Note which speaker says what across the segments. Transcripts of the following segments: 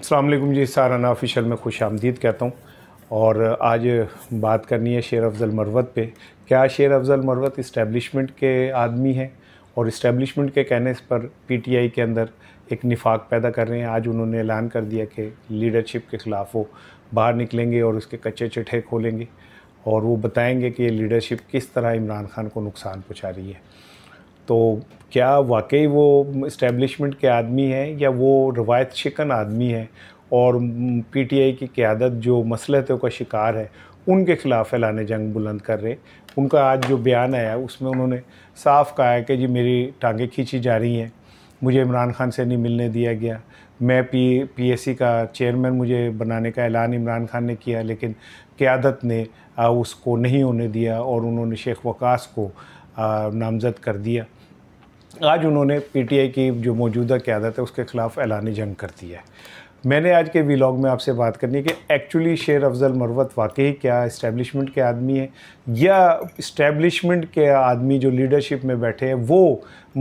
Speaker 1: अल्लाम जी साराना ऑफिशल में खुश आमदीद कहता हूँ और आज बात करनी है शेर अफजल मरवत पे क्या शेर अफजल मरवत इस्टेबलिशमेंट के आदमी हैं और इस्टेबलिशमेंट के कहने पर पीटीआई के अंदर एक निफाक पैदा कर रहे हैं आज उन्होंने ऐलान कर दिया कि लीडरशिप के ख़िलाफ़ वो बाहर निकलेंगे और उसके कच्चे चिट्ठे खोलेंगे और वो बताएँगे कि ये लीडरशिप किस तरह इमरान खान को नुकसान पहुँचा रही है तो क्या वाकई वो इस्टेब्लिशमेंट के आदमी हैं या वो रवायत शिकन आदमी हैं और पीटीआई की क्यादत जो मसलतों का शिकार है उनके ख़िलाफ़ ऐलान जंग बुलंद कर रहे उनका आज जो बयान आया उसमें उन्होंने साफ कहा है कि जी मेरी टांगें खींची जा रही हैं मुझे इमरान खान से नहीं मिलने दिया गया मैं पी पीएससी का चेयरमैन मुझे बनाने का ऐलान इमरान खान ने किया लेकिन क़्यादत ने उसको नहीं होने दिया और उन्होंने शेख वकास को नामज़द कर दिया आज उन्होंने पीटीआई की जो मौजूदा क्यादत है उसके खिलाफ ऐलानी जंग कर दी है मैंने आज के वीलॉग में आपसे बात करनी है कि एक्चुअली शेर अफजल मरवत वाकई क्या इस्टेब्लिशमेंट के आदमी हैं या इस्टेब्लिशमेंट के आदमी जो लीडरशिप में बैठे हैं वो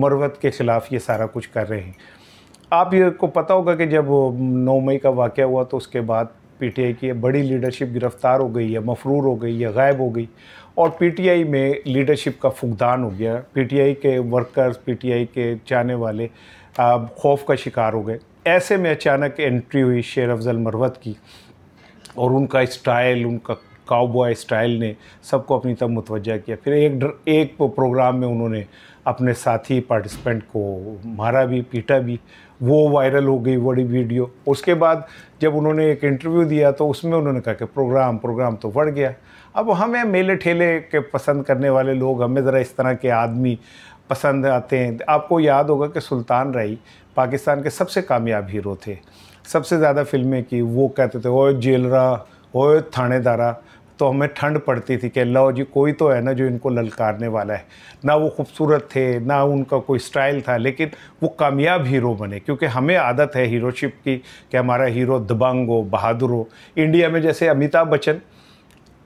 Speaker 1: मरवत के ख़िलाफ़ ये सारा कुछ कर रहे हैं आप ये को पता होगा कि जब नौ मई का वाक़ हुआ तो उसके बाद पीटीआई की बड़ी लीडरशिप गिरफ़्तार हो गई या मफरूर हो गई या गायब हो गई और पीटीआई में लीडरशिप का फुकदान हो गया पीटीआई के वर्कर्स पीटीआई के जाने वाले खौफ का शिकार हो गए ऐसे में अचानक एंट्री हुई शेर अफजल मरवत की और उनका स्टाइल उनका काउबॉय स्टाइल ने सबको अपनी तरफ मुतवजह किया फिर एक एक प्रोग्राम में उन्होंने अपने साथी पार्टिसिपेंट को मारा भी पीटा भी वो वायरल हो गई बड़ी वीडियो उसके बाद जब उन्होंने एक इंटरव्यू दिया तो उसमें उन्होंने कहा कि प्रोग्राम प्रोग्राम तो बढ़ गया अब हमें मेले ठेले के पसंद करने वाले लोग हमें ज़रा इस तरह के आदमी पसंद आते हैं आपको याद होगा कि सुल्तान राई पाकिस्तान के सबसे कामयाब हीरो थे सबसे ज़्यादा फिल्में की वो कहते थे ओए जेलरा ओए थानेदारा तो हमें ठंड पड़ती थी कि लो जी कोई तो है ना जो इनको ललकारने वाला है ना वो खूबसूरत थे ना उनका कोई स्टाइल था लेकिन वो कामयाब हीरो बने क्योंकि हमें आदत है हीरोशिप की कि हमारा हीरो दबंग हो बहादुर हो इंडिया में जैसे अमिताभ बच्चन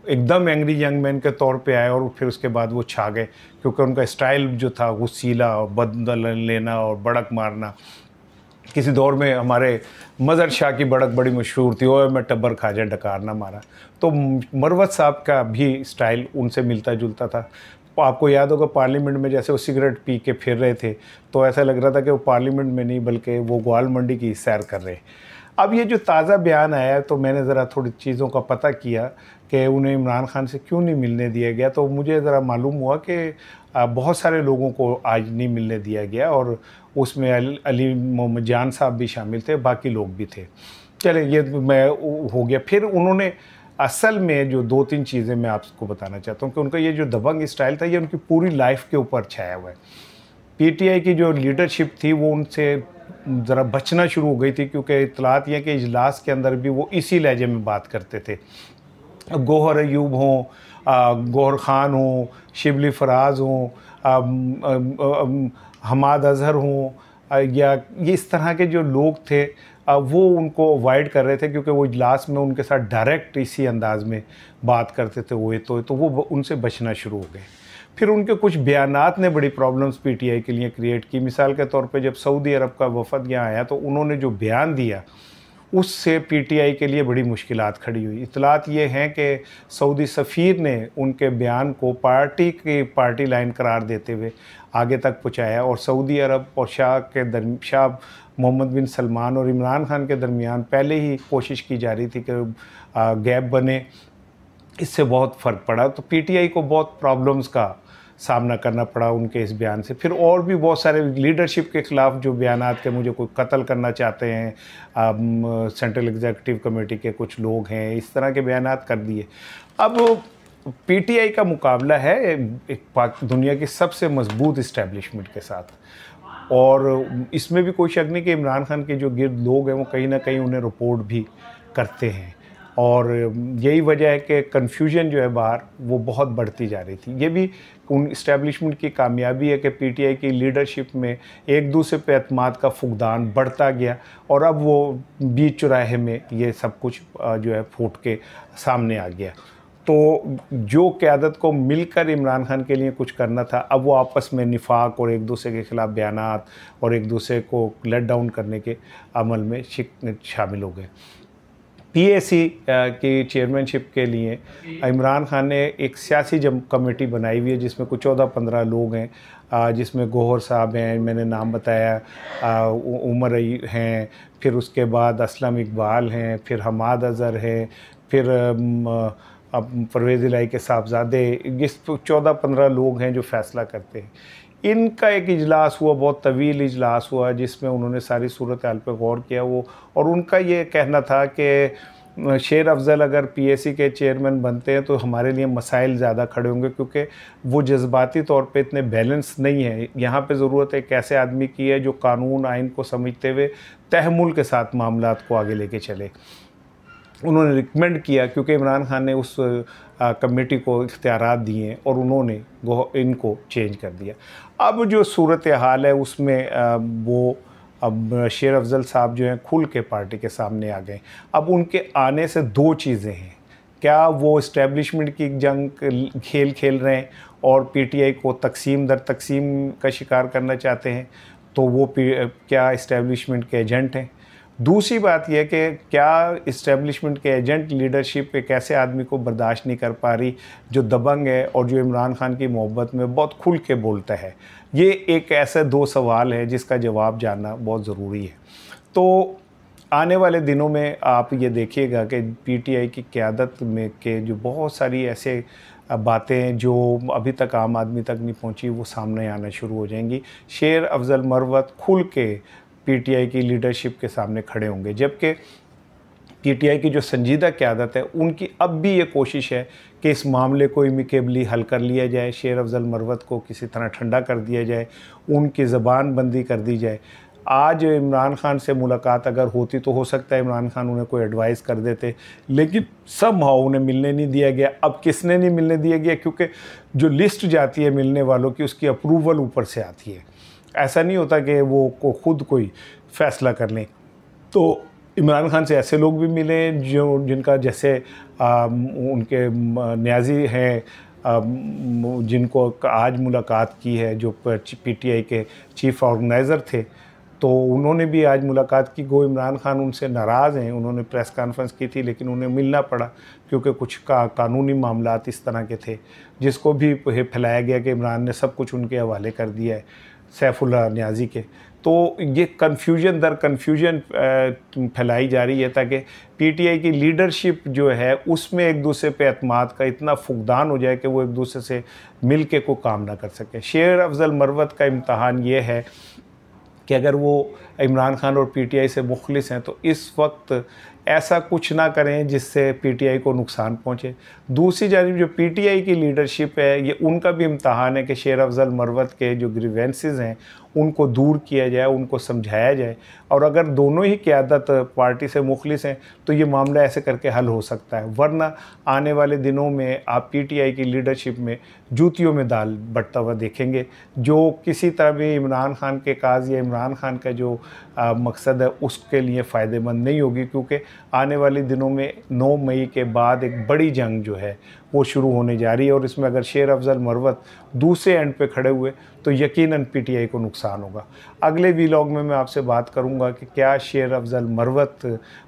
Speaker 1: एकदम एंग्री यंग मैन के तौर पे आए और फिर उसके बाद वो छा गए क्योंकि उनका स्टाइल जो था गुस्सीला और बदल लेना और बड़क मारना किसी दौर में हमारे मज़र शाह की बड़क बड़ी मशहूर थी और मैं टब्बर खाजा डकार ना मारा तो मरवत साहब का भी स्टाइल उनसे मिलता जुलता था आपको याद होगा पार्लियामेंट में जैसे वो सिगरेट पी के फिर रहे थे तो ऐसा लग रहा था कि वो पार्लियामेंट में नहीं बल्कि वो ग्वाल मंडी की सैर कर रहे अब ये जो ताज़ा बयान आया तो मैंने ज़रा थोड़ी चीज़ों का पता किया कि उन्हें इमरान खान से क्यों नहीं मिलने दिया गया तो मुझे ज़रा मालूम हुआ कि बहुत सारे लोगों को आज नहीं मिलने दिया गया और उसमें अली मोहम्मद जान साहब भी शामिल थे बाकी लोग भी थे चले ये तो मैं हो गया फिर उन्होंने असल में जो दो तीन चीज़ें मैं आपको बताना चाहता हूँ कि उनका ये जो दबंग स्टाइल था ये उनकी पूरी लाइफ के ऊपर छाया हुआ है पीटीआई की जो लीडरशिप थी वो उनसे ज़रा बचना शुरू हो गई थी क्योंकि इतलात यह कि इजलास के अंदर भी वो इसी लहजे में बात करते थे गोहर अयूब हों गोहर ख़ान हों शिबली फराज हों हमाद अजहर हों या ये इस तरह के जो लोग थे वो उनको अवॉइड कर रहे थे क्योंकि वो इजलास में उनके साथ डायरेक्ट इसी अंदाज में बात करते थे वो तो, तो वो उनसे बचना शुरू हो गए फिर उनके कुछ बयान ने बड़ी प्रॉब्लम्स पीटीआई के लिए क्रिएट की मिसाल के तौर पे जब सऊदी अरब का वफद यहाँ आया तो उन्होंने जो बयान दिया उससे पीटीआई के लिए बड़ी मुश्किल खड़ी हुई इतलात ये हैं कि सऊदी सफ़ीर ने उनके बयान को पार्टी की पार्टी लाइन करार देते हुए आगे तक पहुँचाया और सऊदी अरब और शाह के दर शाह मोहम्मद बिन सलमान और इमरान खान के दरमियान पहले ही कोशिश की जा रही थी कि गैप बने इससे बहुत फ़र्क पड़ा तो पीटीआई को बहुत प्रॉब्लम्स का सामना करना पड़ा उनके इस बयान से फिर और भी बहुत सारे लीडरशिप के ख़िलाफ़ जो बयान के मुझे कोई कत्ल करना चाहते हैं सेंट्रल एग्जीक्यूटिव कमेटी के कुछ लोग हैं इस तरह के बयान कर दिए अब पीटीआई का मुकाबला है एक दुनिया की सबसे मजबूत इस्टेब्लिशमेंट के साथ और इसमें भी कोई शक नहीं कि इमरान खान के जो गिर्द लोग हैं वो कहीं ना कहीं उन्हें रिपोर्ट भी करते हैं और यही वजह है कि कन्फ्यूजन जो है बाहर वो बहुत बढ़ती जा रही थी ये भी उन इस्टेब्लिशमेंट की कामयाबी है कि पीटीआई की लीडरशिप में एक दूसरे पे अतमाद का फुकदान बढ़ता गया और अब वो बीच चुराहे में ये सब कुछ जो है फूट के सामने आ गया तो जो क्यादत को मिलकर इमरान खान के लिए कुछ करना था अब वो आपस में निफाक और एक दूसरे के ख़िलाफ़ बयान और एक दूसरे को लेट डाउन करने के अमल में शामिल हो गए पीएसी uh, की चेयरमैनशिप के लिए इमरान खान ने एक सियासी जम कमेटी बनाई हुई है जिसमें कुछ चौदह पंद्रह लोग हैं जिसमें गोहर साहब हैं मैंने नाम बताया उमर हैं फिर उसके बाद असलम इकबाल हैं फिर हमाद अज़हर हैं फिर अब परवेज़ इलाई के साहबजादे इस चौदह पंद्रह लोग हैं जो फैसला करते हैं इनका एक इजलास हुआ बहुत तवील इजलास हुआ जिसमें उन्होंने सारी सूरत हाल पर गौर किया वो और उनका ये कहना था कि शेर अफजल अगर पीएसी के चेयरमैन बनते हैं तो हमारे लिए मसाइल ज़्यादा खड़े होंगे क्योंकि वो जज्बाती तौर पे इतने बैलेंस नहीं है यहाँ पे ज़रूरत एक ऐसे आदमी की है जो कानून आइन को समझते हुए तहमुल के साथ मामला को आगे लेके चले उन्होंने रिकमेंड किया क्योंकि इमरान खान ने उस कमेटी को इख्तियार दिए और उन्होंने इनको चेंज कर दिया अब जो सूरत हाल है उसमें वो अब शेर अफजल साहब जो हैं खुल के पार्टी के सामने आ गए अब उनके आने से दो चीज़ें हैं क्या वो इस्टेब्लिशमेंट की जंग खेल खेल रहे हैं और पीटीआई को तकसीम दर तकसीम का शिकार करना चाहते हैं तो वो क्या इस्टेब्लिशमेंट के एजेंट हैं दूसरी बात यह कि क्या इस्टेब्लिशमेंट के एजेंट लीडरशिप एक ऐसे आदमी को बर्दाश्त नहीं कर पा रही जो दबंग है और जो इमरान खान की मोहब्बत में बहुत खुल के बोलता है ये एक ऐसे दो सवाल है जिसका जवाब जानना बहुत ज़रूरी है तो आने वाले दिनों में आप ये देखिएगा कि पीटीआई की क्यादत में के जो बहुत सारी ऐसे बातें जो अभी तक आम आदमी तक नहीं पहुंची वो सामने आना शुरू हो जाएंगी शेर अफजल मरवत खुल के पीटीआई की लीडरशिप के सामने खड़े होंगे जबकि पीटीआई की जो संजीदा क्यादत है उनकी अब भी ये कोशिश है कि इस मामले को इमिकेबली हल कर लिया जाए शेर अफजल मरवत को किसी तरह ठंडा कर दिया जाए उनकी ज़बान बंदी कर दी जाए आज इमरान खान से मुलाकात अगर होती तो हो सकता है इमरान खान उन्हें कोई एडवाइस कर देते लेकिन सब हाउ उन्हें मिलने नहीं दिया गया अब किसने नहीं मिलने दिया गया क्योंकि जो लिस्ट जाती है मिलने वालों की उसकी अप्रूवल ऊपर से आती है ऐसा नहीं होता कि वो को खुद कोई फैसला कर लें तो इमरान खान से ऐसे लोग भी मिले जो जिनका जैसे आ, उनके न्याजी हैं जिनको आज मुलाकात की है जो पीटीआई के चीफ ऑर्गेनाइज़र थे तो उन्होंने भी आज मुलाकात की गो इमरान खान उनसे नाराज़ हैं उन्होंने प्रेस कॉन्फ्रेंस की थी लेकिन उन्हें मिलना पड़ा क्योंकि कुछ का कानूनी मामला इस तरह के थे जिसको भी फैलाया गया कि इमरान ने सब कुछ उनके हवाले कर दिया है सैफुल्ला न्याजी के तो ये कन्फ्यूजन दर कन्फ्यूजन फैलाई जा रही है ताकि पीटीआई की लीडरशिप जो है उसमें एक दूसरे पे अतमाद का इतना फुकदान हो जाए कि वो एक दूसरे से मिल के कोई काम ना कर सके शेर अफजल मरवत का इम्तहान ये है कि अगर वो इमरान खान और पीटीआई से मुखलिस हैं तो इस वक्त ऐसा कुछ ना करें जिससे पीटीआई को नुकसान पहुंचे दूसरी जानब जो पीटीआई की लीडरशिप है ये उनका भी इम्तहान है कि शेर अफजल मरवत के जो ग्रीवेंसेज हैं उनको दूर किया जाए उनको समझाया जाए और अगर दोनों ही क्यादत पार्टी से मुखलिस हैं तो ये मामला ऐसे करके हल हो सकता है वरना आने वाले दिनों में आप पीटीआई की लीडरशिप में जूतियों में दाल बटता हुआ देखेंगे जो किसी तरह भी इमरान खान के काज या इमरान खान का जो आ, मकसद है उसके लिए फ़ायदेमंद नहीं होगी क्योंकि आने वाले दिनों में नौ मई के बाद एक बड़ी जंग जो है वो शुरू होने जा रही है और इसमें अगर शेर अफजल मरवत दूसरे एंड पे खड़े हुए तो टी आई को नुकसान होगा अगले वीलॉग में मैं आपसे बात करूंगा कि क्या शेर अफजल मरवत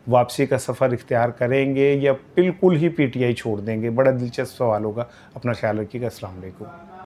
Speaker 1: वापसी का सफ़र इख्तियार करेंगे या बिल्कुल ही आई छोड़ देंगे बड़ा दिलचस्प सवाल होगा अपना ख्याल रखिएगा असलकुम